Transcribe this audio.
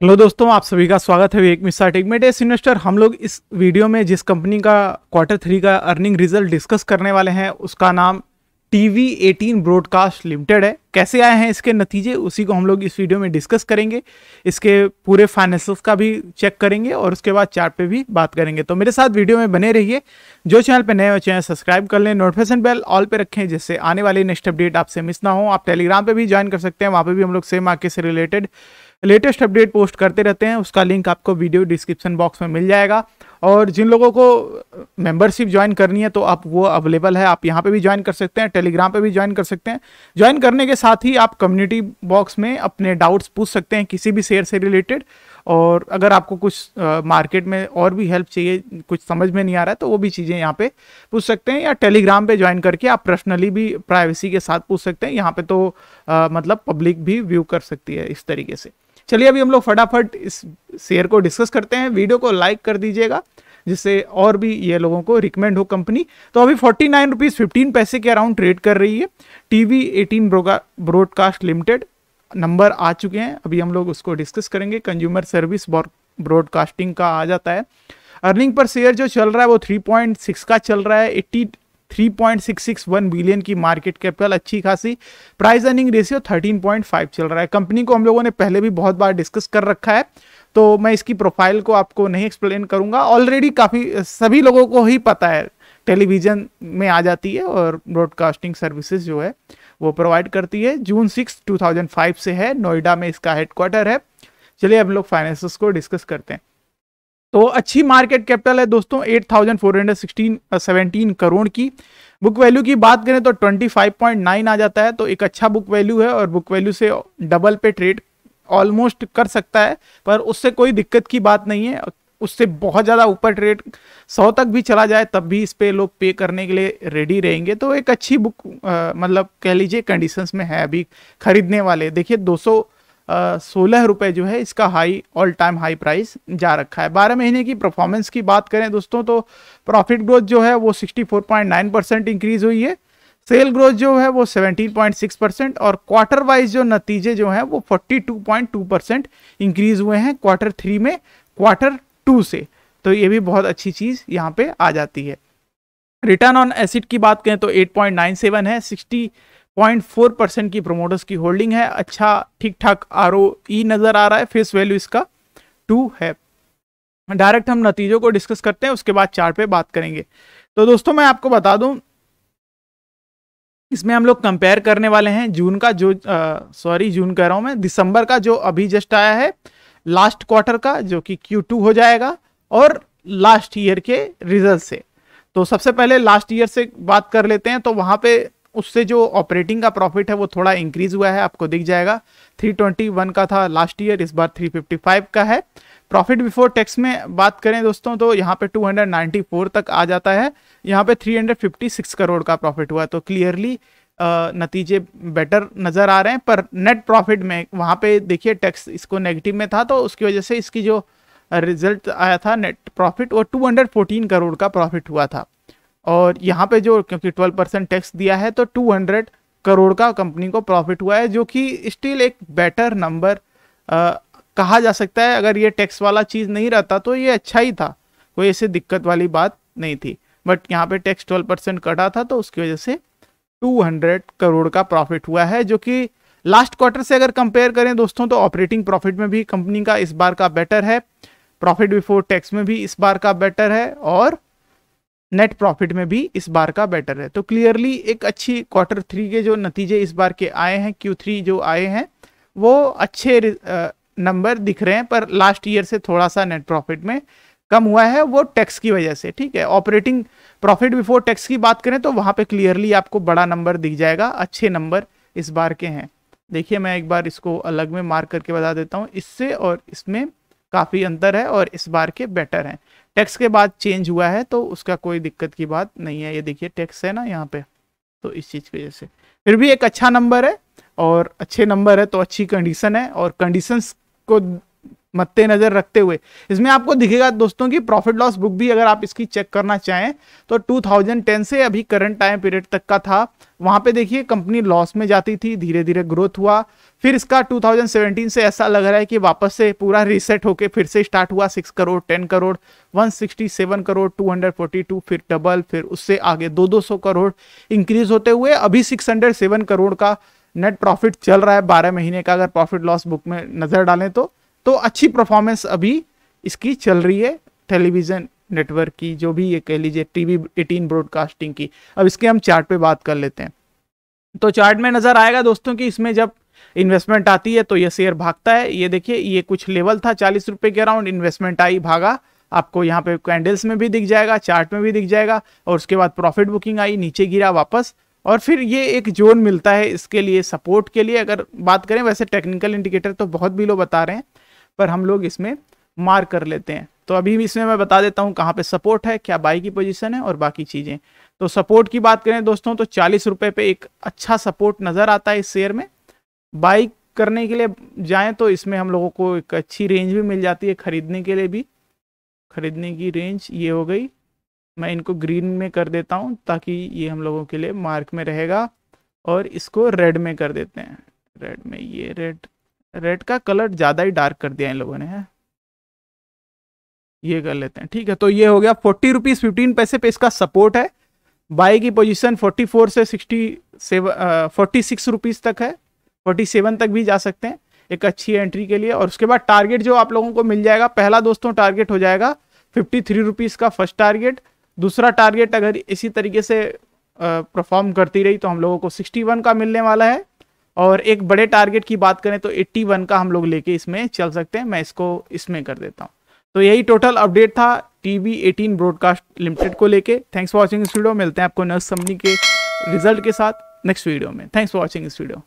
hello दोस्तों आप सभी का स्वागत है विवेक मिश्रा टेक इन्वेस्टर हम लोग इस वीडियो में जिस कंपनी का क्वार्टर थ्री का अर्निंग रिजल्ट डिस्कस करने वाले हैं उसका नाम टीवी 18 ब्रॉडकास्ट लिमिटेड है कैसे आए हैं इसके नतीजे उसी को हम लोग इस वीडियो में डिस्कस करेंगे इसके पूरे फाइनेंशियल्स का भी चेक करेंगे और उसके बाद चार्ट पे भी बात करेंगे तो मेरे साथ वीडियो में बने रहिए जो चैनल पे नए हो चैनल सब्सक्राइब कर लें नोटिफिकेशन बेल ऑल पे रखें जिससे आने वाले नेक्स्ट अपडेट आपसे मिस ना हो आप टेलीग्राम पर भी ज्वाइन कर सकते हैं वहाँ पर भी हम लोग सेम मार्केट से रिलेटेड लेटेस्ट अपडेट पोस्ट करते रहते हैं उसका लिंक आपको वीडियो डिस्क्रिप्शन बॉक्स में मिल जाएगा और जिन लोगों को मेंबरशिप ज्वाइन करनी है तो आप वो अवेलेबल है आप यहाँ पे भी ज्वाइन कर सकते हैं टेलीग्राम पे भी ज्वाइन कर सकते हैं ज्वाइन करने के साथ ही आप कम्युनिटी बॉक्स में अपने डाउट्स पूछ सकते हैं किसी भी शेयर से रिलेटेड और अगर आपको कुछ मार्केट में और भी हेल्प चाहिए कुछ समझ में नहीं आ रहा है तो वो भी चीज़ें यहाँ पे पूछ सकते हैं या टेलीग्राम पे ज्वाइन करके आप पर्सनली भी प्राइवेसी के साथ पूछ सकते हैं यहाँ पे तो आ, मतलब पब्लिक भी व्यू कर सकती है इस तरीके से चलिए अभी हम लोग फटाफट इस शेयर को डिस्कस करते हैं वीडियो को लाइक कर दीजिएगा जिससे और भी ये लोगों को रिकमेंड हो कंपनी तो अभी फोर्टी नाइन रुपीज़ फिफ्टीन पैसे के अराउंड ट्रेड कर रही है T V eighteen broadcast limited number आ चुके हैं अभी हम लोग उसको डिस्कस करेंगे कंज्यूमर सर्विस ब्रॉडकास्टिंग का आ जाता है अर्निंग पर शेयर जो चल रहा है वो थ्री पॉइंट सिक्स का चल रहा है एट्टी 3.661 बिलियन की मार्केट कैपिटल अच्छी खासी प्राइस अर्निंग रेशियो 13.5 चल रहा है कंपनी को हम लोगों ने पहले भी बहुत बार डिस्कस कर रखा है तो मैं इसकी प्रोफाइल को आपको नहीं एक्सप्लेन करूंगा ऑलरेडी काफ़ी सभी लोगों को ही पता है टेलीविज़न में आ जाती है और ब्रॉडकास्टिंग सर्विसेज जो है वो प्रोवाइड करती है जून सिक्स टू से है नोएडा में इसका हेडक्वार्टर है चलिए हम लोग फाइनेंस को डिस्कस करते हैं तो अच्छी मार्केट कैपिटल है दोस्तों eight thousand four hundred sixteen seventeen crore की बुक वैल्यू की बात करें तो ट्वेंटी फाइव पॉइंट नाइन आ जाता है तो एक अच्छा बुक वैल्यू है और बुक वैल्यू से डबल पे ट्रेड ऑलमोस्ट कर सकता है पर उससे कोई दिक्कत की बात नहीं है उससे बहुत ज़्यादा ऊपर ट्रेड सौ तक भी चला जाए तब भी इस पर लोग पे करने के लिए रेडी रहेंगे तो एक अच्छी बुक आ, uh, मतलब कह लीजिए कंडीशंस में है अभी खरीदने वाले देखिए 200 सोलह रुपए जो है इसका high all time high price जा रखा है बारह महीने की परफॉर्मेंस की बात करें दोस्तों तो प्रॉफिट ग्रोथ जो है वो sixty four point nine percent increase हुई है सेल ग्रोथ जो है वो 17.6 परसेंट और क्वार्टर वाइज जो नतीजे जो हैं वो 42.2 परसेंट इंक्रीज हुए हैं क्वार्टर थ्री में क्वार्टर टू से तो ये भी बहुत अच्छी चीज़ यहाँ पे आ जाती है रिटर्न ऑन एसिड की बात करें तो 8.97 है सिक्सटी 0.4 परसेंट की प्रोमोटर्स की होल्डिंग है अच्छा ठीक ठाक आर e नज़र आ रहा है फेस वैल्यू इसका टू है डायरेक्ट हम नतीजों को डिस्कस करते हैं उसके बाद चार्ट पे बात करेंगे तो दोस्तों मैं आपको बता दूं इसमें हम लोग कंपेयर करने वाले हैं जून का जो सॉरी जून कह रहा हूं मैं दिसंबर का जो अभी जस्ट आया है लास्ट क्वार्टर का जो कि Q2 हो जाएगा और लास्ट ईयर के रिजल्ट से तो सबसे पहले लास्ट ईयर से बात कर लेते हैं तो वहां पे उससे जो ऑपरेटिंग का प्रॉफिट है वो थोड़ा इंक्रीज हुआ है आपको दिख जाएगा 321 का था लास्ट ईयर इस बार 355 का है प्रॉफिट बिफोर टैक्स में बात करें दोस्तों तो यहाँ पे 294 तक आ जाता है यहाँ पे 356 करोड़ का प्रॉफिट हुआ तो क्लियरली नतीजे बेटर नज़र आ रहे हैं पर नेट प्रॉफिट में वहाँ पे देखिए टैक्स इसको नेगेटिव में था तो उसकी वजह से इसकी जो रिजल्ट आया था नेट प्रॉफिट वो 214 करोड़ का प्रॉफिट हुआ था और यहाँ पे जो क्योंकि 12 परसेंट टैक्स दिया है तो 200 करोड़ का कंपनी को प्रॉफिट हुआ है जो कि स्टिल एक बेटर नंबर कहा जा सकता है अगर ये टैक्स वाला चीज़ नहीं रहता तो ये अच्छा ही था कोई ऐसे दिक्कत वाली बात नहीं थी बट यहाँ पे टैक्स 12 परसेंट कटा था तो उसकी वजह से 200 करोड़ का प्रॉफिट हुआ है जो कि लास्ट क्वार्टर से अगर कंपेयर करें दोस्तों तो ऑपरेटिंग प्रॉफिट में भी कंपनी का इस बार का बेटर है प्रॉफिट बिफोर टैक्स में भी इस बार का बेटर है और नेट प्रॉफिट में भी इस बार का बेटर है तो क्लियरली एक अच्छी क्वार्टर थ्री के जो नतीजे इस बार के आए हैं क्यू थ्री जो आए हैं वो अच्छे नंबर दिख रहे हैं पर लास्ट ईयर से थोड़ा सा नेट प्रॉफिट में कम हुआ है वो टैक्स की वजह से ठीक है ऑपरेटिंग प्रॉफिट बिफोर टैक्स की बात करें तो वहाँ पर क्लियरली आपको बड़ा नंबर दिख जाएगा अच्छे नंबर इस बार के हैं देखिए मैं एक बार इसको अलग में मार्क करके बता देता हूँ इससे और इसमें काफ़ी अंतर है और इस बार के बेटर हैं टैक्स के बाद चेंज हुआ है तो उसका कोई दिक्कत की बात नहीं है ये देखिए टैक्स है ना यहाँ पे तो इस चीज़ की वजह से फिर भी एक अच्छा नंबर है और अच्छे नंबर है तो अच्छी कंडीशन है और कंडीशंस को मद्देनजर रखते हुए इसमें आपको दिखेगा दोस्तों की प्रॉफिट लॉस बुक भी अगर आप इसकी चेक करना चाहें तो 2010 से अभी करंट टाइम पीरियड तक का था वहां पे देखिए कंपनी लॉस में जाती थी धीरे धीरे ग्रोथ हुआ फिर इसका 2017 से ऐसा लग रहा है कि वापस से पूरा रीसेट होके फिर से स्टार्ट हुआ six crore ten crore one crore two फिर डबल फिर उससे आगे दो दो सौ करोड़ इंक्रीज होते हुए अभी सिक्स करोड़ का नेट प्रॉफिट चल रहा है बारह महीने का अगर प्रॉफिट लॉस बुक में नजर डालें तो तो अच्छी परफॉर्मेंस अभी इसकी चल रही है टेलीविज़न नेटवर्क की जो भी ये कह लीजिए टीवी एटीन ब्रॉडकास्टिंग की अब इसके हम चार्ट पे बात कर लेते हैं तो चार्ट में नज़र आएगा दोस्तों कि इसमें जब इन्वेस्टमेंट आती है तो ये शेयर भागता है ये देखिए ये कुछ लेवल था चालीस रुपये के अराउंड इन्वेस्टमेंट आई भागा आपको यहाँ पे कैंडल्स में भी दिख जाएगा चार्ट में भी दिख जाएगा और उसके बाद प्रॉफिट बुकिंग आई नीचे गिरा वापस और फिर ये एक जोन मिलता है इसके लिए सपोर्ट के लिए अगर बात करें वैसे टेक्निकल इंडिकेटर तो बहुत भी लोग बता रहे हैं पर हम लोग इसमें मार्क कर लेते हैं तो अभी इसमें मैं बता देता हूँ कहाँ पे सपोर्ट है क्या बाई की पोजीशन है और बाकी चीज़ें तो सपोर्ट की बात करें दोस्तों तो चालीस रुपये पे एक अच्छा सपोर्ट नज़र आता है इस शेयर में बाई करने के लिए जाए तो इसमें हम लोगों को एक अच्छी रेंज भी मिल जाती है ख़रीदने के लिए भी ख़रीदने की रेंज ये हो गई मैं इनको ग्रीन में कर देता हूँ ताकि ये हम लोगों के लिए मार्क में रहेगा और इसको रेड में कर देते हैं रेड में ये रेड रेड का कलर ज़्यादा ही डार्क कर दिया इन लोगों ने है ये कर लेते हैं ठीक है तो ये हो गया फोर्टी रुपीज़ फिफ्टीन पैसे पे इसका सपोर्ट है बाई की पोजीशन 44 से 67 फोर्टी सिक्स रुपीज़ तक है 47 तक भी जा सकते हैं एक अच्छी एंट्री के लिए और उसके बाद टारगेट जो आप लोगों को मिल जाएगा पहला दोस्तों टारगेट हो जाएगा फिफ्टी थ्री रुपीज़ का फर्स्ट टारगेट दूसरा टारगेट अगर इसी तरीके से परफॉर्म करती रही तो हम लोगों को सिक्सटी वन का मिलने वाला है और एक बड़े टारगेट की बात करें तो 81 का हम लोग लेके इसमें चल सकते हैं मैं इसको इसमें कर देता हूँ तो यही टोटल अपडेट था T V eighteen broadcast limited को लेके थैंक्स फॉर वॉचिंग इस वीडियो मिलते हैं आपको नर्स कंपनी के रिजल्ट के साथ नेक्स्ट वीडियो में थैंक्स फॉर वॉचिंग इस वीडियो